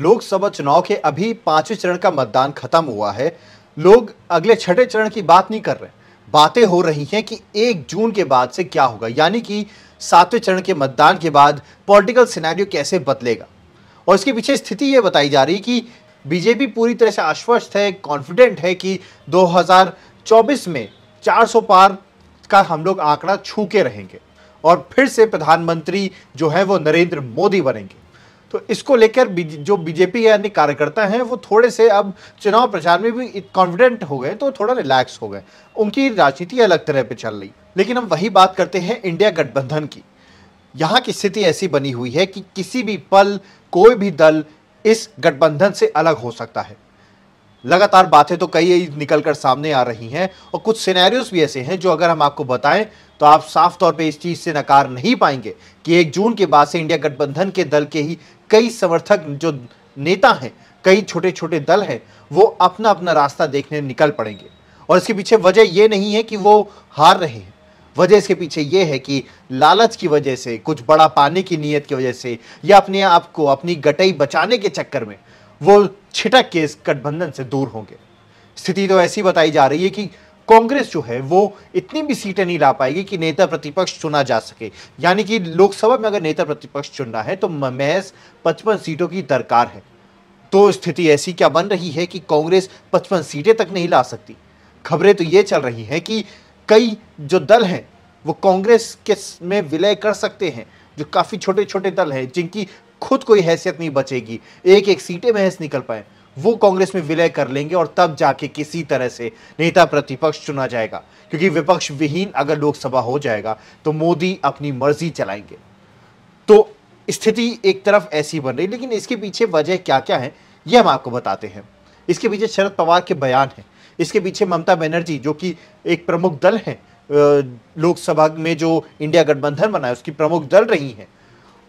लोकसभा चुनाव के अभी पांचवें चरण का मतदान खत्म हुआ है लोग अगले छठे चरण की बात नहीं कर रहे बातें हो रही हैं कि एक जून के बाद से क्या होगा यानी कि सातवें चरण के मतदान के बाद पॉलिटिकल सिनेरियो कैसे बदलेगा और इसके पीछे स्थिति ये बताई जा रही कि बीजेपी पूरी तरह से आश्वस्त है कॉन्फिडेंट है कि 2024 में 400 पार का हम लोग आंकड़ा छू के रहेंगे और फिर से प्रधानमंत्री जो है वो नरेंद्र मोदी बनेंगे तो इसको लेकर जो बीजेपी के कार्यकर्ता हैं वो थोड़े से अब चुनाव प्रचार में भी कॉन्फिडेंट हो गए तो थोड़ा रिलैक्स हो गए उनकी राजनीति अलग तरह पर चल रही लेकिन हम वही बात करते हैं इंडिया गठबंधन की यहाँ की स्थिति ऐसी बनी हुई है कि किसी भी पल कोई भी दल इस गठबंधन से अलग हो सकता है लगातार बातें तो कई निकल कर सामने आ रही हैं और कुछ सिनेरियोस भी ऐसे हैं जो अगर हम आपको बताएं तो आप साफ तौर पे इस चीज़ से नकार नहीं पाएंगे कि एक जून के बाद से इंडिया गठबंधन के दल के ही कई समर्थक जो नेता हैं कई छोटे छोटे दल हैं वो अपना अपना रास्ता देखने निकल पड़ेंगे और इसके पीछे वजह ये नहीं है कि वो हार रहे हैं वजह इसके पीछे ये है कि लालच की वजह से कुछ बड़ा पाने की नीयत की वजह से या अपने आप को अपनी गटई बचाने के चक्कर में वो छिटक के इस गठबंधन से दूर होंगे स्थिति तो ऐसी बताई जा रही है कि कांग्रेस जो है वो इतनी भी सीटें नहीं ला पाएगी कि नेता प्रतिपक्ष चुना जा सके यानी कि लोकसभा में अगर नेता प्रतिपक्ष चुनना है तो महज पचपन सीटों की दरकार है तो स्थिति ऐसी क्या बन रही है कि कांग्रेस पचपन सीटें तक नहीं ला सकती खबरें तो ये चल रही हैं कि कई जो दल हैं वो कांग्रेस के में विलय कर सकते हैं जो काफ़ी छोटे छोटे दल हैं जिनकी खुद कोई हैसियत नहीं बचेगी एक एक सीटें महज निकल पाए वो कांग्रेस में विलय कर लेंगे और तब जाके किसी तरह से नेता प्रतिपक्ष चुना जाएगा क्योंकि विपक्ष विहीन अगर लोकसभा हो जाएगा तो मोदी अपनी मर्जी चलाएंगे तो स्थिति एक तरफ ऐसी बन रही लेकिन इसके पीछे वजह क्या क्या है ये हम आपको बताते हैं इसके पीछे शरद पवार के बयान हैं इसके पीछे ममता बनर्जी जो कि एक प्रमुख दल है लोकसभा में जो इंडिया गठबंधन बना है उसकी प्रमुख दल रही हैं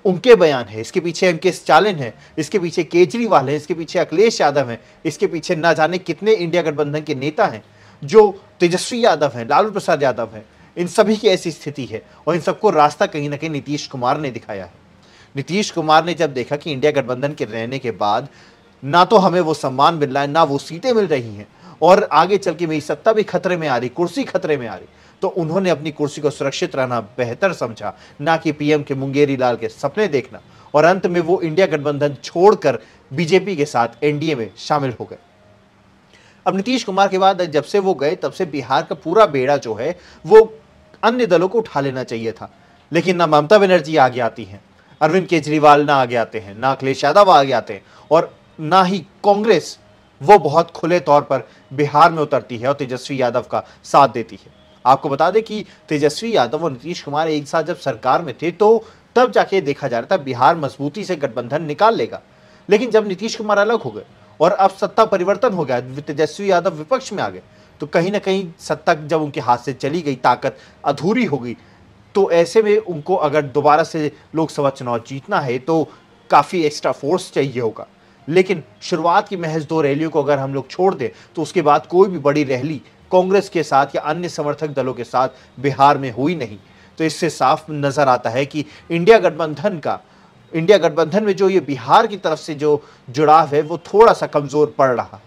उनके बयान है इसके पीछे एम के स्टालिन है इसके पीछे केजरीवाल है इसके पीछे अखिलेश यादव है इसके पीछे ना जाने कितने इंडिया गठबंधन के नेता हैं जो तेजस्वी यादव हैं लालू प्रसाद यादव हैं इन सभी की ऐसी स्थिति है और इन सबको रास्ता कहीं ना कहीं नीतीश कुमार ने दिखाया है नीतीश कुमार ने जब देखा कि इंडिया गठबंधन के रहने के बाद ना तो हमें वो सम्मान मिल रहा है ना वो सीटें मिल रही हैं और आगे चल के मेरी सत्ता भी खतरे में आ रही कुर्सी खतरे में आ रही तो उन्होंने अपनी कुर्सी को सुरक्षित रहना बेहतर समझा ना कि पीएम के मुंगेरी लाल के सपने देखना और अंत में वो इंडिया गठबंधन छोड़कर बीजेपी के साथ एनडीए में शामिल हो गए अब नीतीश कुमार के बाद जब से वो गए तब से बिहार का पूरा बेड़ा जो है वो अन्य दलों को उठा लेना चाहिए था लेकिन ना ममता बनर्जी आगे आती हैं अरविंद केजरीवाल ना आगे आते हैं ना अखिलेश यादव आगे आते हैं और ना ही कांग्रेस वो बहुत खुले तौर पर बिहार में उतरती है और तेजस्वी यादव का साथ देती है आपको बता दें कि तेजस्वी यादव और नीतीश कुमार एक साथ जब सरकार में थे तो तब जाके देखा जा रहा था बिहार मजबूती से गठबंधन निकाल लेगा लेकिन जब नीतीश कुमार अलग हो गए और अब सत्ता परिवर्तन हो गया तेजस्वी यादव विपक्ष में आ गए तो कहीं ना कहीं सत्ता जब उनके हाथ से चली गई ताकत अधूरी हो गई तो ऐसे में उनको अगर दोबारा से लोकसभा चुनाव जीतना है तो काफ़ी एक्स्ट्रा फोर्स चाहिए होगा लेकिन शुरुआत की महज दो रैलियों को अगर हम लोग छोड़ दें तो उसके बाद कोई भी बड़ी रैली कांग्रेस के साथ या अन्य समर्थक दलों के साथ बिहार में हुई नहीं तो इससे साफ नज़र आता है कि इंडिया गठबंधन का इंडिया गठबंधन में जो ये बिहार की तरफ से जो जुड़ाव है वो थोड़ा सा कमज़ोर पड़ रहा है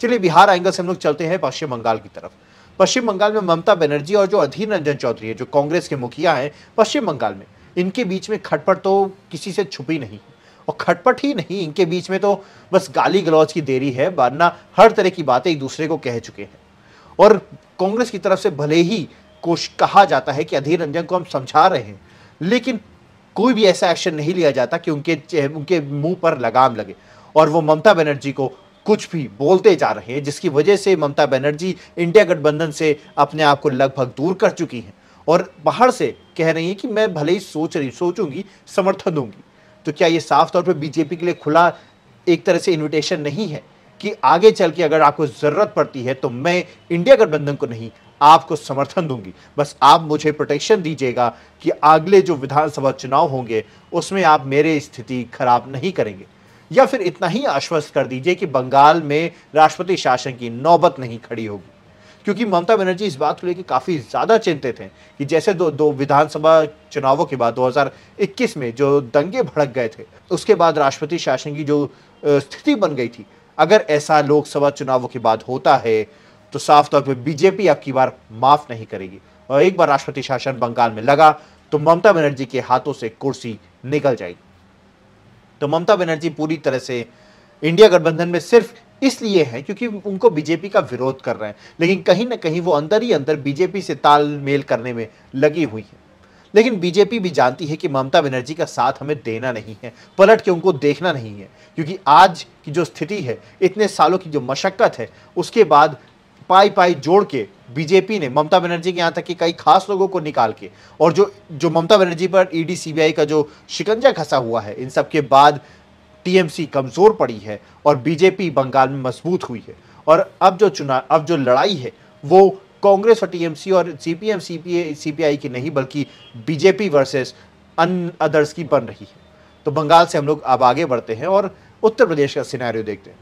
चलिए बिहार एंगल से हम लोग चलते हैं पश्चिम बंगाल की तरफ पश्चिम बंगाल में ममता बनर्जी और जो अधीर रंजन चौधरी है जो कांग्रेस के मुखिया हैं पश्चिम बंगाल में इनके बीच में खटपट तो किसी से छुपी नहीं और खटपट ही नहीं इनके बीच में तो बस गाली गलौज की देरी है वरना हर तरह की बातें एक दूसरे को कह चुके हैं और कांग्रेस की तरफ से भले ही कोश कहा जाता है कि अधीर रंजन को हम समझा रहे हैं लेकिन कोई भी ऐसा एक्शन नहीं लिया जाता कि उनके उनके मुंह पर लगाम लगे और वो ममता बनर्जी को कुछ भी बोलते जा रहे हैं जिसकी वजह से ममता बनर्जी इंडिया गठबंधन से अपने आप को लगभग दूर कर चुकी हैं और बाहर से कह रही हैं कि मैं भले ही सोच रही सोचूंगी समर्थन दूंगी तो क्या ये साफ तौर पर बीजेपी के लिए खुला एक तरह से इन्विटेशन नहीं है कि आगे चल के अगर आपको ज़रूरत पड़ती है तो मैं इंडिया गठबंधन को नहीं आपको समर्थन दूंगी बस आप मुझे प्रोटेक्शन दीजिएगा कि अगले जो विधानसभा चुनाव होंगे उसमें आप मेरे स्थिति खराब नहीं करेंगे या फिर इतना ही आश्वस्त कर दीजिए कि बंगाल में राष्ट्रपति शासन की नौबत नहीं खड़ी होगी क्योंकि ममता बनर्जी इस बात को लेकर काफ़ी ज़्यादा चिंतित हैं कि जैसे दो दो विधानसभा चुनावों के बाद 2021 में जो दंगे भड़क गए थे उसके बाद राष्ट्रपति शासन की जो स्थिति बन गई थी अगर ऐसा लोकसभा चुनावों के बाद होता है तो साफ तौर पर बीजेपी अब की बार माफ नहीं करेगी और एक बार राष्ट्रपति शासन बंगाल में लगा तो ममता बनर्जी के हाथों से कुर्सी निकल जाएगी तो ममता बनर्जी पूरी तरह से इंडिया गठबंधन में सिर्फ इसलिए है क्योंकि उनको बीजेपी का विरोध कर रहे हैं लेकिन कहीं ना कहीं वो अंदर ही अंदर बीजेपी से तालमेल करने में लगी हुई है लेकिन बीजेपी भी जानती है कि ममता बनर्जी का साथ हमें देना नहीं है पलट के उनको देखना नहीं है क्योंकि आज की जो स्थिति है इतने सालों की जो मशक्क़त है उसके बाद पाई पाई जोड़ के बीजेपी ने ममता बनर्जी के यहाँ तक कि कई खास लोगों को निकाल के और जो जो ममता बनर्जी पर ईडी सीबीआई का जो शिकंजा घसा हुआ है इन सब के बाद टीएमसी कमज़ोर पड़ी है और बीजेपी बंगाल में मजबूत हुई है और अब जो चुनाव अब जो लड़ाई है वो कांग्रेस और टीएमसी और सीपीएम सीपीए सीपीआई की नहीं बल्कि बीजेपी वर्सेस अन अदर्स की बन रही है तो बंगाल से हम लोग अब आगे बढ़ते हैं और उत्तर प्रदेश का सिनेरियो देखते हैं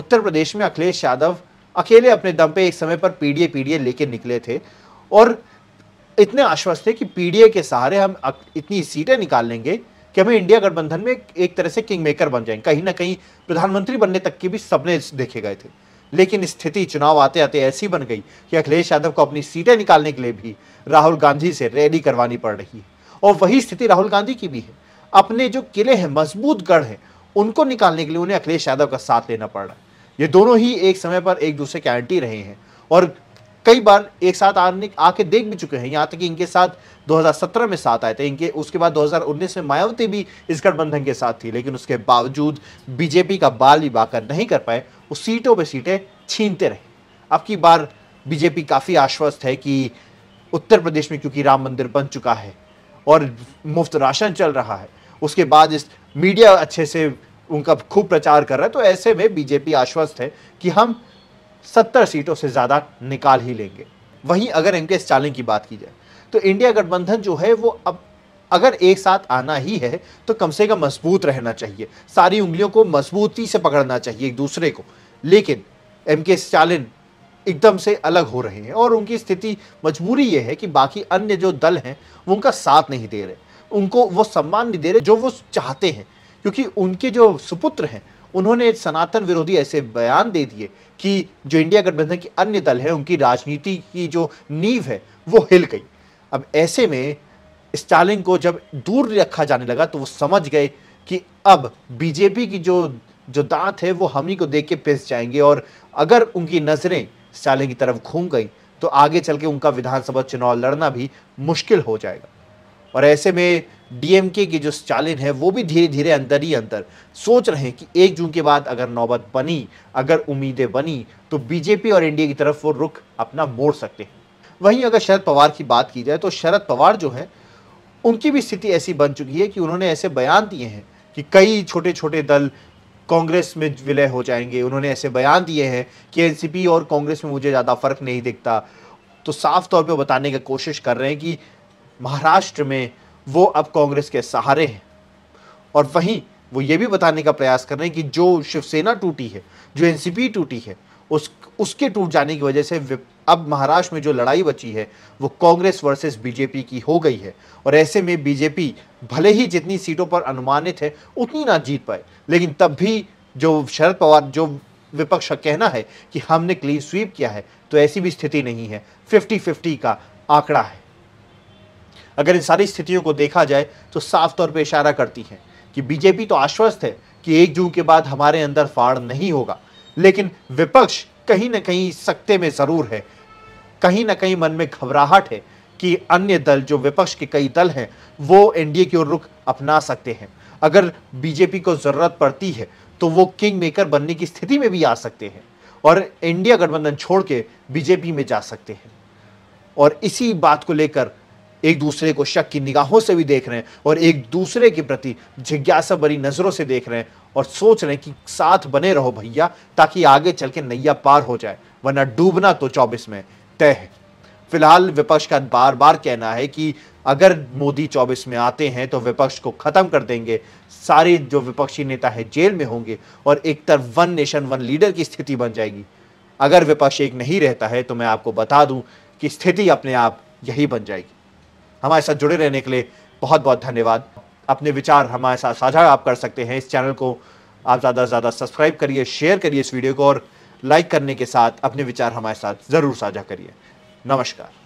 उत्तर प्रदेश में अखिलेश यादव अकेले अपने दम पे एक समय पर पीडीए पीडीए लेके निकले थे और इतने आश्वस्त थे कि पीडीए के सहारे हम इतनी सीटें निकाल लेंगे कि हमें इंडिया गठबंधन में एक तरह से किंग मेकर बन जाएंगे कहीं ना कहीं प्रधानमंत्री बनने तक के भी सपने देखे गए थे लेकिन स्थिति चुनाव आते आते ऐसी बन गई कि अखिलेश यादव को अपनी सीटें निकालने के लिए भी राहुल गांधी से रैली करवानी पड़ रही है और वही स्थिति राहुल गांधी की भी है अपने जो किले हैं मजबूत गढ़ हैं उनको निकालने के लिए उन्हें अखिलेश यादव का साथ लेना पड़ रहा है ये दोनों ही एक समय पर एक दूसरे के एंटी रहे हैं और कई बार एक साथ आने आके देख भी चुके हैं यहाँ तक कि इनके साथ 2017 में साथ आए थे इनके उसके बाद 2019 में मायावती भी इस गठबंधन के साथ थी लेकिन उसके बावजूद बीजेपी का बाल भी बाकर नहीं कर पाए उस सीटों पर सीटें छीनते रहे अब की बार बीजेपी काफ़ी आश्वस्त है कि उत्तर प्रदेश में क्योंकि राम मंदिर बन चुका है और मुफ्त राशन चल रहा है उसके बाद इस मीडिया अच्छे से उनका खूब प्रचार कर रहा है तो ऐसे में बीजेपी आश्वस्त है कि हम सत्तर सीटों से ज़्यादा निकाल ही लेंगे वहीं अगर एम के स्टालिन की बात की जाए तो इंडिया गठबंधन जो है वो अब अगर एक साथ आना ही है तो कम से कम मजबूत रहना चाहिए सारी उंगलियों को मजबूती से पकड़ना चाहिए एक दूसरे को लेकिन एम के स्टालिन एकदम से अलग हो रहे हैं और उनकी स्थिति मजबूरी ये है कि बाकी अन्य जो दल हैं वो उनका साथ नहीं दे रहे उनको वो सम्मान नहीं दे रहे जो वो चाहते हैं क्योंकि उनके जो सुपुत्र हैं उन्होंने सनातन विरोधी ऐसे बयान दे दिए कि जो इंडिया गठबंधन के अन्य दल हैं उनकी राजनीति की जो नींव है वो हिल गई अब ऐसे में स्टालिन को जब दूर रखा जाने लगा तो वो समझ गए कि अब बीजेपी की जो जो दांत है वो हम ही को देख के पिस जाएंगे और अगर उनकी नज़रें स्टालिन की तरफ घूम गई तो आगे चल के उनका विधानसभा चुनाव लड़ना भी मुश्किल हो जाएगा और ऐसे में डीएमके की जो स्टालिन है वो भी धीरे धीरे अंदर ही अंदर सोच रहे हैं कि एक जून के बाद अगर नौबत बनी अगर उम्मीदें बनी तो बीजेपी और एनडीए की तरफ वो रुख अपना मोड़ सकते हैं वहीं अगर शरद पवार की बात की जाए तो शरद पवार जो है उनकी भी स्थिति ऐसी बन चुकी है कि उन्होंने ऐसे बयान दिए हैं कि कई छोटे छोटे दल कांग्रेस में विलय हो जाएंगे उन्होंने ऐसे बयान दिए हैं कि एन और कांग्रेस में मुझे ज़्यादा फर्क नहीं दिखता तो साफ तौर पर बताने की कोशिश कर रहे हैं कि महाराष्ट्र में वो अब कांग्रेस के सहारे हैं और वहीं वो ये भी बताने का प्रयास कर रहे हैं कि जो शिवसेना टूटी है जो एनसीपी टूटी है उस उसके टूट जाने की वजह से अब महाराष्ट्र में जो लड़ाई बची है वो कांग्रेस वर्सेस बीजेपी की हो गई है और ऐसे में बीजेपी भले ही जितनी सीटों पर अनुमानित है उतनी ना जीत पाए लेकिन तब भी जो शरद पवार जो विपक्ष का कहना है कि हमने क्लीन स्वीप किया है तो ऐसी भी स्थिति नहीं है फिफ्टी फिफ्टी का आंकड़ा है अगर इन सारी स्थितियों को देखा जाए तो साफ तौर पर इशारा करती है कि बीजेपी तो आश्वस्त है कि एक जून के बाद हमारे अंदर फाड़ नहीं होगा लेकिन विपक्ष कहीं ना कहीं सख्ते में ज़रूर है कहीं ना कहीं मन में घबराहट है कि अन्य दल जो विपक्ष के कई दल हैं वो एनडीए की ओर रुख अपना सकते हैं अगर बीजेपी को ज़रूरत पड़ती है तो वो किंग मेकर बनने की स्थिति में भी आ सकते हैं और इंडिया गठबंधन छोड़ के बीजेपी में जा सकते हैं और इसी बात को लेकर एक दूसरे को शक की निगाहों से भी देख रहे हैं और एक दूसरे के प्रति जिज्ञासा भरी नज़रों से देख रहे हैं और सोच रहे हैं कि साथ बने रहो भैया ताकि आगे चल के नैया पार हो जाए वरना डूबना तो चौबीस में तय है फिलहाल विपक्ष का बार बार कहना है कि अगर मोदी चौबीस में आते हैं तो विपक्ष को ख़त्म कर देंगे सारे जो विपक्षी नेता है जेल में होंगे और एक तरफ वन नेशन वन लीडर की स्थिति बन जाएगी अगर विपक्ष एक नहीं रहता है तो मैं आपको बता दूं कि स्थिति अपने आप यही बन जाएगी हमारे साथ जुड़े रहने के लिए बहुत बहुत धन्यवाद अपने विचार हमारे साथ साझा आप कर सकते हैं इस चैनल को आप ज़्यादा से ज़्यादा सब्सक्राइब करिए शेयर करिए इस वीडियो को और लाइक करने के साथ अपने विचार हमारे साथ ज़रूर साझा करिए नमस्कार